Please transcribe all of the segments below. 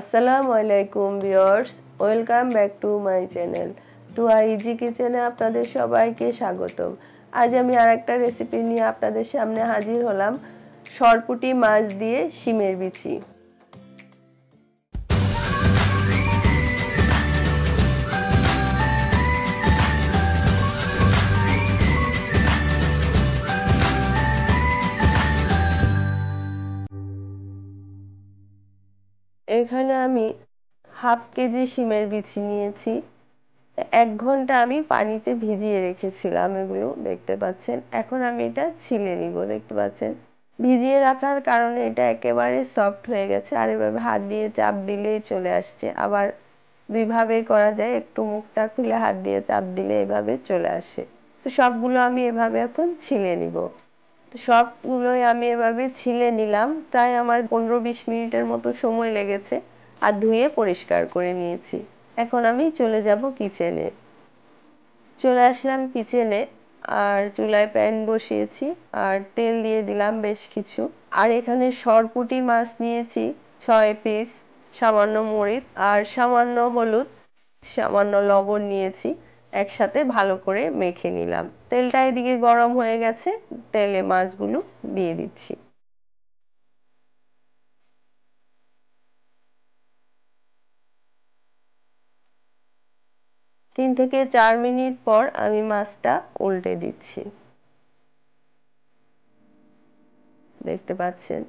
আসসালামু আলাইকুম viewers welcome back to my channel to I G কিচেনে আপনাদের সবাইকে স্বাগত আজ আমি আর একটা রেসিপি নিয়ে আপনাদের সামনে হাজির হলাম সরপুটি মাছ দিয়ে শিমের বিচি আমি হাফ কেজি সিমের বিচি নিয়েছি এক ঘন্টা আমি পানিতে ভিজিয়ে রেখেছিলাম এগুলো দেখতে পাচ্ছেন এখন আমি এটা ছিলে নিব দেখতে পাচ্ছেন ভিজিয়ে রাখার কারণে এটা একেবারে সফট হয়ে গেছে আর এভাবে হাত দিয়ে চাপ দিলেই চলে আসছে আবার দুইভাবে করা যায় একটু মুখটা খুলে হাত দিয়ে চাপ দিলে এভাবে চলে আসে তো সবগুলো আমি এভাবে এখন ছিলে নিব তো সবগুলোই আমি এভাবে ছিলে নিলাম তাই আমার পনেরো বিশ মিনিটের মতো সময় লেগেছে আর ধুয়ে পরিষ্কার করে নিয়েছি এখন আমি চলে যাব কিচেনে চলে আসলাম কিচেনে আর চুলায় প্যান বসিয়েছি আর তেল দিয়ে দিলাম বেশ কিছু আর এখানে সরপুটি মাছ নিয়েছি ছয় পিস সামান্য মরিচ আর সামান্য হলুদ সামান্য লবণ নিয়েছি একসাথে ভালো করে মেখে নিলাম তেলটা এদিকে গরম হয়ে গেছে তেলে মাছগুলো দিয়ে দিচ্ছি তিন থেকে চার মিনিট পর আমি মাছটা উল্টে দিচ্ছি দেখতে পাচ্ছেন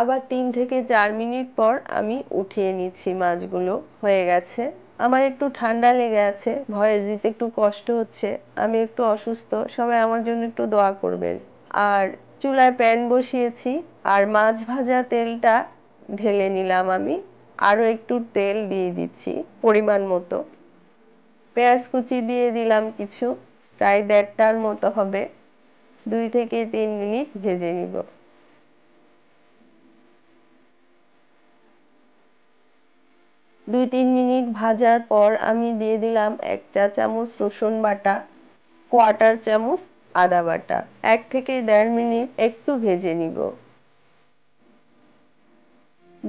আবার তিন থেকে চার মিনিট পর আমি উঠিয়ে নিচ্ছি মাছগুলো হয়ে গেছে আমার একটু ঠান্ডা লেগে আছে ভয়ে দিতে একটু কষ্ট হচ্ছে আমি একটু অসুস্থ সবাই আমার জন্য একটু দোয়া করবেন আর চুলায় প্যান বসিয়েছি আর মাছ ভাজা তেলটা ঢেলে নিলাম আমি আরো একটু তেল দিয়ে দিচ্ছি পরিমাণ মতো পেঁয়াজ কুচি দিয়ে দিলাম কিছু প্রায় দেড়টার মতো হবে দুই থেকে তিন মিনিট ভেজে নিব দুই তিন মিনিট ভাজার পর আমি দিয়ে দিলাম এক চা চামচ রসুন বাটা কোয়াটার চামচ আদা বাটা এক থেকে দেড় মিনিট একটু ভেজে নিব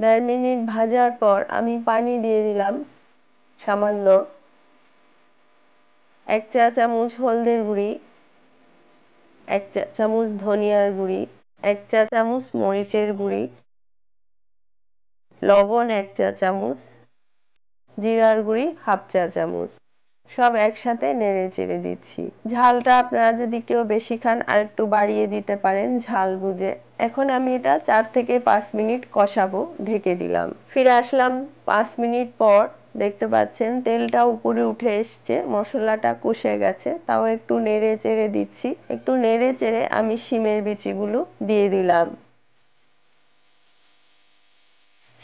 দেড় মিনিট ভাজার পর আমি পানি দিয়ে দিলাম সামান্য এক চা চামচ হলদের গুঁড়ি এক চা চামচ ধনিয়ার গুঁড়ি এক চা চামচ মরিচের গুঁড়ি লবণ এক চা চামচ জিরার গুঁড়ি হাফ চা চামচ সব একসাথে নেড়ে চেড়ে দিচ্ছি ঝালটা আপনারা যদি কেউ বেশি খান আর একটু বাড়িয়ে দিতে পারেন ঝাল বুঝে এখন আমি এটা চার থেকে পাঁচ মিনিট কষাবো ঢেকে দিলাম ফিরে আসলাম পাঁচ মিনিট পর দেখতে পাচ্ছেন তেলটা উপরে উঠে এসছে মশলাটা কষে গেছে তাও একটু নেড়ে চেড়ে দিচ্ছি একটু নেড়ে চেড়ে আমি শিমের বিচিগুলো দিয়ে দিলাম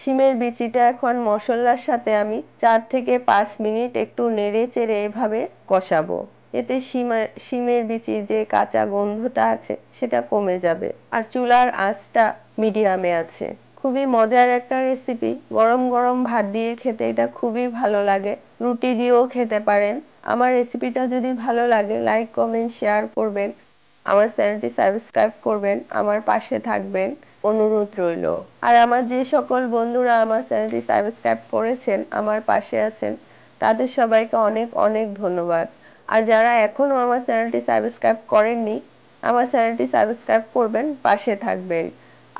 সিমের বিচিটা এখন মশলার সাথে আমি চার থেকে পাঁচ মিনিট একটু নেড়ে চেড়ে এভাবে কষাবো এতে সিমের সিমের বিচির যে কাঁচা গন্ধটা আছে সেটা কমে যাবে আর চুলার আঁচটা মিডিয়ামে আছে খুবই মজার একটা রেসিপি গরম গরম ভাত দিয়ে খেতে এটা খুবই ভালো লাগে রুটি দিয়েও খেতে পারেন আমার রেসিপিটা যদি ভালো লাগে লাইক কমেন্ট শেয়ার করবেন আমার চ্যানেলটি সাবস্ক্রাইব করবেন আমার পাশে থাকবেন অনুরোধ রইল আর আমার যে সকল বন্ধুরা আমার চ্যানেলটি সাবস্ক্রাইব করেছেন আমার পাশে আছেন তাদের সবাইকে অনেক অনেক ধন্যবাদ আর যারা এখনও আমার চ্যানেলটি সাবস্ক্রাইব করেননি আমার চ্যানেলটি সাবস্ক্রাইব করবেন পাশে থাকবেন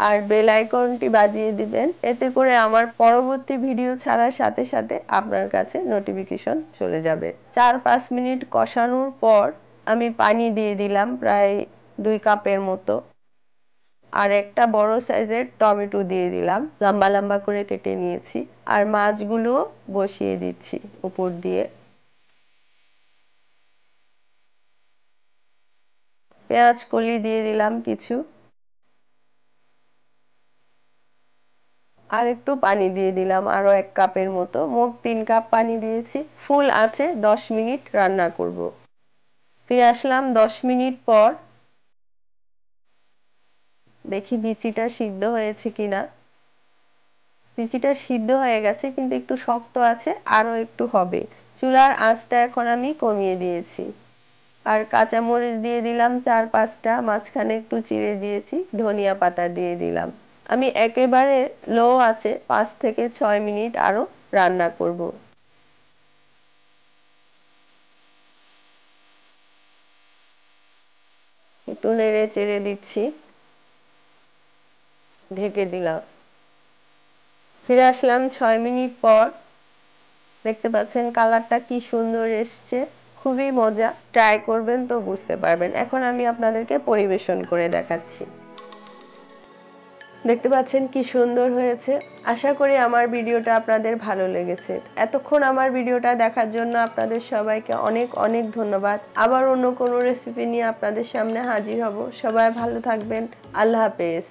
আর বেল আইকনটি বাজিয়ে দিবেন এতে করে আমার পরবর্তী ভিডিও ছাড়ার সাথে সাথে আপনার কাছে নোটিফিকেশন চলে যাবে চার পাঁচ মিনিট কষানোর পর আমি পানি দিয়ে দিলাম প্রায় দুই কাপের মতো আর একটা বড় সাইজের টমেটো দিয়ে দিলাম লম্বা লম্বা করে কেটে নিয়েছি আর মাছগুলো বসিয়ে দিচ্ছি উপর দিয়ে পেঁয়াজ কলি দিয়ে দিলাম কিছু আর একটু পানি দিয়ে দিলাম আরো এক কাপের মতো মোট তিন কাপ পানি দিয়েছি ফুল আছে দশ মিনিট রান্না করব ফিরে আসলাম দশ মিনিট পর দেখি লিচিটা সিদ্ধ হয়েছে কিনা লিচিটা সিদ্ধ হয়ে গেছে কিন্তু একটু শক্ত আছে আরও একটু হবে চুলার আঁচটা এখন আমি কমিয়ে দিয়েছি আর কাঁচামরিচ দিয়ে দিলাম চার পাঁচটা মাঝখানে একটু চিড়ে দিয়েছি ধনিয়া পাতা দিয়ে দিলাম আমি একেবারে লো আছে পাঁচ থেকে ছয় মিনিট আরও রান্না করব একটু নেড়ে চেড়ে দিচ্ছি ঢেকে দিলাম ফিরে আসলাম ছয় মিনিট পর দেখতে পাচ্ছেন কালারটা কি সুন্দর এসছে খুবই মজা ট্রাই করবেন তো বুঝতে পারবেন এখন আমি আপনাদেরকে পরিবেশন করে দেখাচ্ছি দেখতে পাচ্ছেন কি সুন্দর হয়েছে আশা করি আমার ভিডিওটা আপনাদের ভালো লেগেছে এতক্ষণ আমার ভিডিওটা দেখার জন্য আপনাদের সবাইকে অনেক অনেক ধন্যবাদ আবার অন্য কোনো রেসিপি নিয়ে আপনাদের সামনে হাজির হব সবাই ভালো থাকবেন আল্লাহ হাফেজ